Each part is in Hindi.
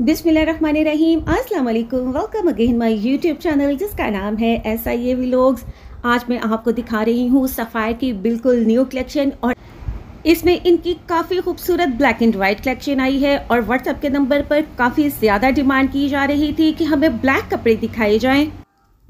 बिस्मिल्लाहिर्रहमानिर्रहीम अस्सलाम वालेकुम welcome again my YouTube channel जिसका नाम है एस आई ए व्लॉग्स आज मैं आपको दिखा रही हूँ सफ़ायर की बिल्कुल न्यू कलेक्शन और इसमें इनकी काफ़ी खूबसूरत ब्लैक एंड वाइट कलेक्शन आई है और व्हाट्सअप के नंबर पर काफ़ी ज़्यादा डिमांड की जा रही थी कि हमें ब्लैक कपड़े दिखाए जाएँ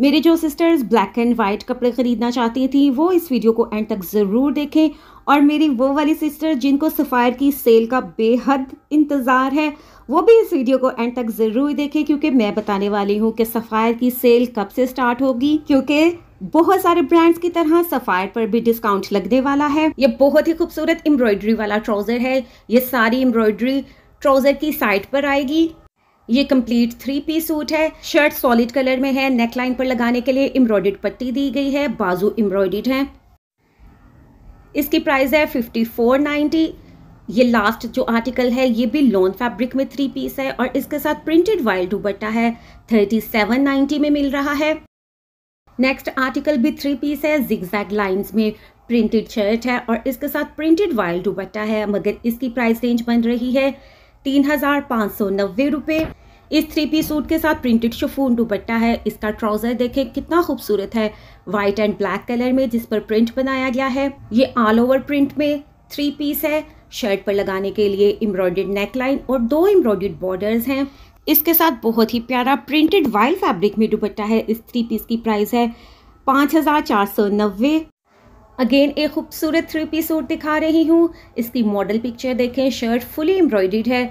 मेरे जो सिस्टर्स ब्लैक एंड वाइट कपड़े ख़रीदना चाहती थी वो इस वीडियो को एंड तक ज़रूर देखें और मेरी वो वाली सिस्टर जिनको सफ़ायर की सेल का बेहद इंतज़ार है वो भी इस वीडियो को एंड तक ज़रूर देखें क्योंकि मैं बताने वाली हूँ कि सफ़ायर की सेल कब से स्टार्ट होगी क्योंकि बहुत सारे ब्रांड्स की तरह सफायर पर भी डिस्काउंट लगने वाला है ये बहुत ही खूबसूरत एम्ब्रॉयडरी वाला ट्राउज़र है ये सारी एम्ब्रॉयडरी ट्राउज़र की साइड पर आएगी ये कंप्लीट थ्री पीस सूट है शर्ट सॉलिड कलर में है नेक लाइन पर लगाने के लिए एम्ब्रॉयड पट्टी दी गई है बाजू एम्ब्रॉयड है इसकी प्राइस है फिफ्टी फोर नाइन्टी ये लास्ट जो आर्टिकल है ये भी लॉन फैब्रिक में थ्री पीस है और इसके साथ प्रिंटेड वाइल दुबट्टा है थर्टी सेवन नाइन्टी में मिल रहा है नेक्स्ट आर्टिकल भी थ्री पीस है जिगजैग लाइंस में प्रिंटेड शर्ट है और इसके साथ प्रिंटेड वाइल दुबट्टा है मगर इसकी प्राइस रेंज बन रही है तीन हज़ार पाँच सौ नब्बे रुपये इस थ्री पीस सूट के साथ प्रिंटेड शफून दुबट्टा है इसका ट्राउज़र देखें कितना खूबसूरत है वाइट एंड ब्लैक कलर में जिस पर प्रिंट बनाया गया है ये ऑल ओवर प्रिंट में थ्री पीस है शर्ट पर लगाने के लिए एम्ब्रॉयड नेकलाइन और दो एम्ब्रॉयड बॉर्डर्स हैं इसके साथ बहुत ही प्यारा प्रिंटेड वाइल फैब्रिक में दुपट्टा है इस थ्री पीस की प्राइस है पाँच हज़ार चार सौ नब्बे अगेन एक खूबसूरत थ्री पीस सूट दिखा रही हूँ इसकी मॉडल पिक्चर देखें शर्ट फुली एम्ब्रॉयड है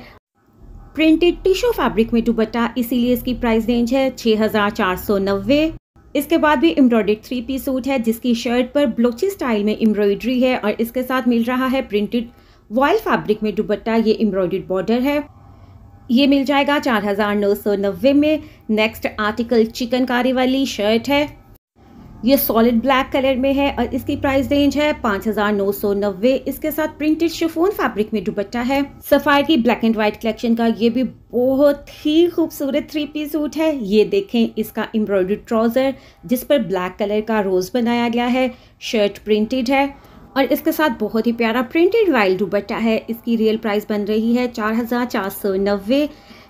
प्रिंटेड टिश्यू फैब्रिक में दुपट्टा इसीलिए इसकी प्राइस रेंज है छः हज़ार चार सौ नब्बे इसके बाद भी एम्ब्रॉयड थ्री पीस सूट है जिसकी शर्ट पर ब्लोची स्टाइल में एम्ब्रॉयड्री है और इसके साथ मिल रहा है प्रिंटेड वॉयल फैब्रिक में दुबट्टा ये एम्ब्रॉयड बॉर्डर है ये मिल जाएगा चार हज़ार नौ सौ नब्बे में नेक्स्ट आर्टिकल चिकनकारी वाली शर्ट है ये सॉलिड ब्लैक कलर में है और इसकी प्राइस रेंज है पांच हज़ार नौ सौ नब्बे इसके साथ प्रिंटेड शिफोन फैब्रिक में दुबट्टा है सफ़ायर की ब्लैक एंड वाइट कलेक्शन का ये भी बहुत ही खूबसूरत थ्री पी सूट है ये देखें इसका एम्ब्रॉयड ट्राउज़र जिस पर ब्लैक कलर का रोज़ बनाया गया है शर्ट प्रिंटेड है और इसके साथ बहुत ही प्यारा प्रिंटेड वाइल दुबट्टा है इसकी रियल प्राइस बन रही है चार हज़ार चार सौ नब्बे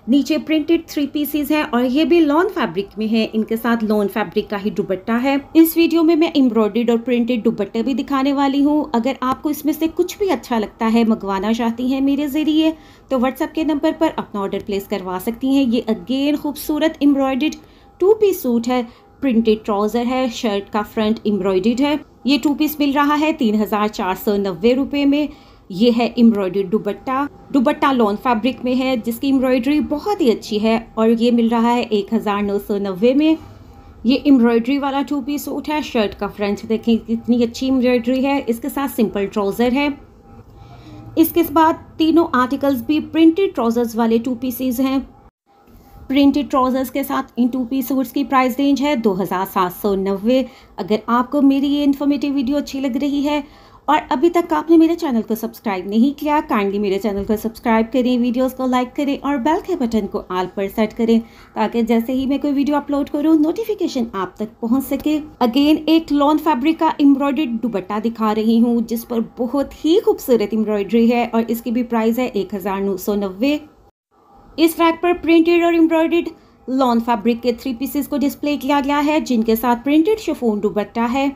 नीचे प्रिंटेड थ्री पीसीज हैं और ये भी लॉन फैब्रिक में है इनके साथ लॉन फैब्रिक का ही दुबट्टा है इस वीडियो में मैं एम्ब्रॉयडेड और प्रिंटेड दुबट्टे भी दिखाने वाली हूँ अगर आपको इसमें से कुछ भी अच्छा लगता है मंगवाना चाहती हैं मेरे ज़रिए तो व्हाट्सएप के नंबर पर अपना ऑर्डर प्लेस करवा सकती हैं ये अगेन खूबसूरत एम्ब्रॉयडेड टू पीस सूट है प्रिंटेड ट्राउज़र है शर्ट का फ्रंट एम्ब्रॉयडेड है ये टू पीस मिल रहा है तीन हज़ार चार सौ नब्बे रुपये में ये है एम्ब्रॉयडरी दुबट्टा दुबट्टा लॉन फैब्रिक में है जिसकी एम्ब्रॉयडरी बहुत ही अच्छी है और ये मिल रहा है एक हज़ार नौ सौ नब्बे में ये एम्ब्रॉयडरी वाला टू पीस सूट है शर्ट का फ्रंट देखें कितनी अच्छी एम्ब्रॉयडरी है इसके साथ सिंपल ट्राउज़र है इसके बाद तीनों आर्टिकल्स भी प्रिंटेड ट्राउज़र्स वाले टू पीसेज हैं प्रिंटेड ट्राउजर्स के साथ इन टू पी सूट्स की प्राइस रेंज है दो हज़ार सात सौ नब्बे अगर आपको मेरी ये इन्फॉर्मेटिव वीडियो अच्छी लग रही है और अभी तक आपने मेरे चैनल को सब्सक्राइब नहीं किया काइंडली मेरे चैनल को सब्सक्राइब करें वीडियोस को लाइक करें और बेल के बटन को आल पर सेट करें ताकि जैसे ही मैं कोई वीडियो अपलोड करूं नोटिफिकेशन आप तक पहुंच सके अगेन एक लॉन फैब्रिक का एम्ब्रॉयडर्ड दुबट्टा दिखा रही हूँ जिस पर बहुत ही खूबसूरत एम्ब्रॉयडरी है और इसकी भी प्राइस है एक इस रैक पर प्रिंटेड और एम्ब्रॉयडेड लॉन फैब्रिक के थ्री पीसेस को डिस्प्ले किया गया है जिनके साथ प्रिंटेड शिफोन दुपट्टा है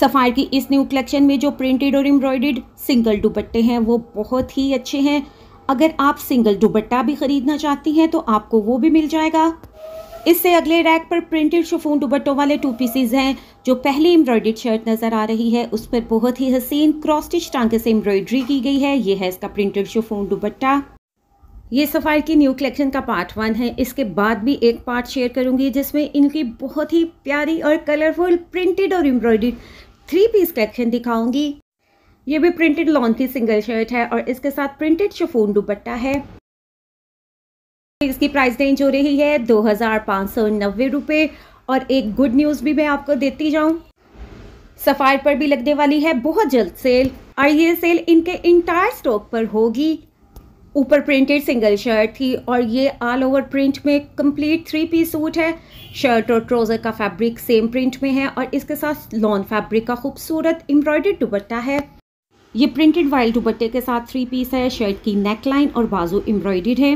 सफ़ायर की इस न्यू कलेक्शन में जो प्रिंटेड और एम्ब्रॉयडेड सिंगल दुपट्टे हैं वो बहुत ही अच्छे हैं अगर आप सिंगल दुपट्टा भी खरीदना चाहती हैं तो आपको वो भी मिल जाएगा इससे अगले रैक पर प्रिंटेड शफोन दुपट्टों वाले टू पीसेज हैं जो पहली एम्ब्रॉयडेड शर्ट नज़र आ रही है उस पर बहुत ही हसीन स्टिच टांके से एम्ब्रॉयडरी की गई है ये है इसका प्रिंटेड शफोन दुपट्टा ये सफ़ायर की न्यू कलेक्शन का पार्ट वन है इसके बाद भी एक पार्ट शेयर करूंगी जिसमें इनकी बहुत ही प्यारी और कलरफुल प्रिंटेड और एम्ब्रॉयडर्ड थ्री पीस कलेक्शन दिखाऊंगी ये भी प्रिंटेड लॉन्थी की सिंगल शर्ट है और इसके साथ प्रिंटेड शफोन दुपट्टा है इसकी प्राइस रेंज हो रही है दो हज़ार पाँच सौ नब्बे रुपये और एक गुड न्यूज़ भी मैं आपको देती जाऊँ सफ़ायर पर भी लगने वाली है बहुत जल्द सेल और ये सेल इनके इंटायर स्टॉक पर होगी ऊपर प्रिंटेड सिंगल शर्ट थी और ये ऑल ओवर प्रिंट में कंप्लीट थ्री पीस सूट है शर्ट और ट्राउज़र का फैब्रिक सेम प्रिंट में है और इसके साथ लॉन फैब्रिक का खूबसूरत एम्ब्रॉयडर्ड दुपट्टा है ये प्रिंटेड वाइल दुपट्टे के साथ थ्री पीस है शर्ट की नेक लाइन और बाजू एम्ब्रॉयडर्ड है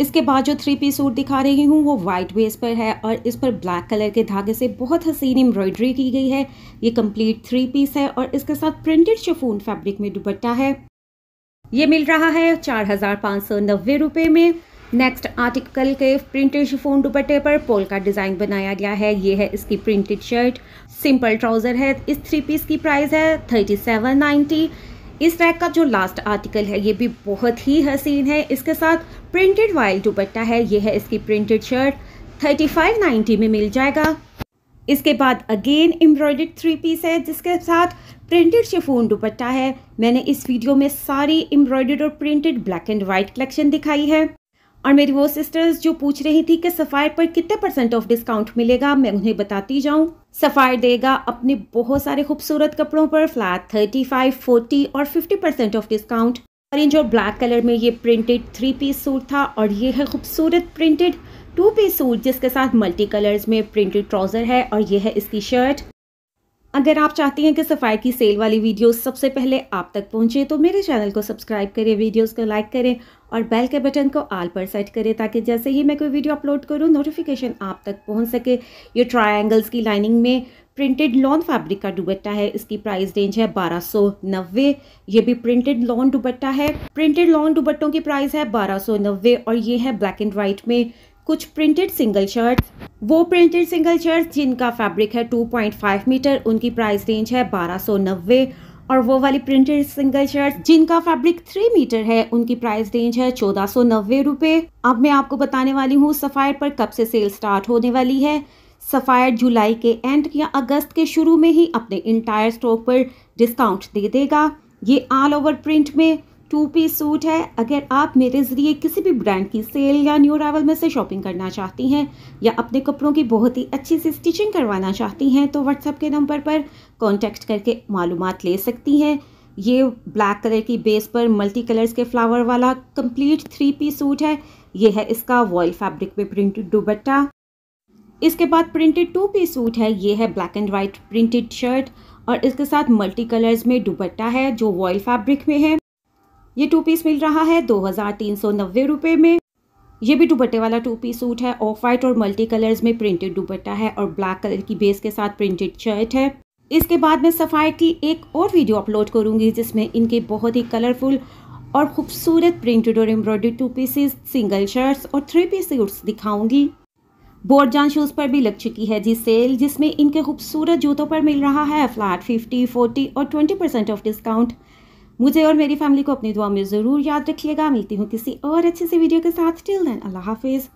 इसके बाद जो थ्री पीस सूट दिखा रही हूँ वो वाइट बेस पर है और इस पर ब्लैक कलर के धागे से बहुत हसीन एम्ब्रॉयडरी की गई है ये कंप्लीट थ्री पीस है और इसके साथ प्रिंटेड शफून फैब्रिक में दुपट्टा है ये मिल रहा है चार हज़ार पाँच सौ नब्बे रुपये में नेक्स्ट आर्टिकल के प्रिंटेड शिफोन दुपट्टे पर पोल का डिज़ाइन बनाया गया है ये है इसकी प्रिंटेड शर्ट सिंपल ट्राउज़र है इस थ्री पीस की प्राइस है थर्टी सेवन नाइन्टी इस रैक का जो लास्ट आर्टिकल है ये भी बहुत ही हसीन है इसके साथ प्रिंटेड वाइल दुपट्टा है ये है इसकी printed shirt thirty five ninety में मिल जाएगा इसके बाद अगेन एम्ब्रॉयडर्ड थ्री पीस है जिसके साथ प्रिंटेड शिफोन दुपट्टा है मैंने इस वीडियो में सारी एम्ब्रॉयडर्ड और printed black and white collection दिखाई है और मेरी वो सिस्टर्स जो पूछ रही थी कि सफ़ायर पर कितने परसेंट ऑफ डिस्काउंट मिलेगा मैं उन्हें बताती जाऊं सफ़ायर देगा अपने बहुत सारे खूबसूरत कपड़ों पर फ्लैट 35, 40 और 50 परसेंट ऑफ डिस्काउंट ऑरेंज और ब्लैक कलर में ये प्रिंटेड थ्री पीस सूट था और ये है खूबसूरत प्रिंटेड टू पीस सूट जिसके साथ मल्टी कलर्स में प्रिंटेड ट्राउज़र है और यह है इसकी शर्ट अगर आप चाहती हैं कि सफ़ाई की सेल वाली वीडियोस सबसे पहले आप तक पहुंचे तो मेरे चैनल को सब्सक्राइब करें वीडियोस को लाइक करें और बेल के बटन को आल पर सेट करें ताकि जैसे ही मैं कोई वीडियो अपलोड करूं नोटिफिकेशन आप तक पहुंच सके ये ट्रायंगल्स की लाइनिंग में प्रिंटेड लॉन फैब्रिक का दुबट्टा है इसकी प्राइस रेंज है बारह सौ नब्बे ये भी प्रिंटेड लॉन दुबट्टा है प्रिंटेड लॉन दुबट्टों की प्राइस है बारह सौ नब्बे और ये है ब्लैक एंड वाइट में कुछ प्रिंटेड सिंगल शर्ट वो प्रिंटेड सिंगल शर्ट जिनका फैब्रिक है 2.5 मीटर उनकी प्राइस रेंज है बारह और वो वाली प्रिंटेड सिंगल शर्ट जिनका फैब्रिक थ्री मीटर है उनकी प्राइस रेंज है चौदह सौ नब्बे रुपये अब मैं आपको बताने वाली हूँ सफ़ायर पर कब से सेल स्टार्ट होने वाली है सफ़ायर जुलाई के एंड या अगस्त के शुरू में ही अपने इंटायर स्टॉक पर डिस्काउंट दे देगा ये ऑल ओवर प्रिंट में टू पीस सूट है अगर आप मेरे ज़रिए किसी भी ब्रांड की सेल या न्यू अरावल में से शॉपिंग करना चाहती हैं या अपने कपड़ों की बहुत ही अच्छी सी स्टिचिंग करवाना चाहती हैं तो व्हाट्सएप के नंबर पर कॉन्टैक्ट करके मालूम ले सकती हैं ये ब्लैक कलर की बेस पर मल्टी कलर्स के फ्लावर वाला कंप्लीट थ्री पीस सूट है ये है इसका वॉयल फैब्रिक पे प्रिंटेड दुबट्टा इसके बाद प्रिंटेड टू पीस सूट है ये है black and white printed shirt और इसके साथ मल्टी कलर्स में दुबट्टा है जो वॉयल फैब्रिक में है ये टू पीस मिल रहा है दो हज़ार तीन सौ नब्बे रुपये में ये भी दुपट्टे वाला टू पीस सूट है ऑफ वाइट और मल्टी कलर्स में प्रिंटेड दुपट्टा है और ब्लैक कलर की बेस के साथ प्रिंटेड शर्ट है इसके बाद मैं सफ़ाई की एक और वीडियो अपलोड करूंगी जिसमें इनके बहुत ही कलरफुल और खूबसूरत प्रिंटेड और embroidery two pieces single shirts और थ्री पीस सूट्स दिखाऊंगी बोर्डजान शूज़ पर भी लग चुकी है जी सेल जिसमें इनके खूबसूरत जूतों पर मिल रहा है फ्लैट फिफ्टी फोर्टी और ट्वेंटी परसेंट ऑफ डिस्काउंट मुझे और मेरी फैमिली को अपनी दुआ में ज़रूर याद रखिएगा मिलती हूँ किसी और अच्छे से वीडियो के साथ टिल देन अल्लाह हाफिज़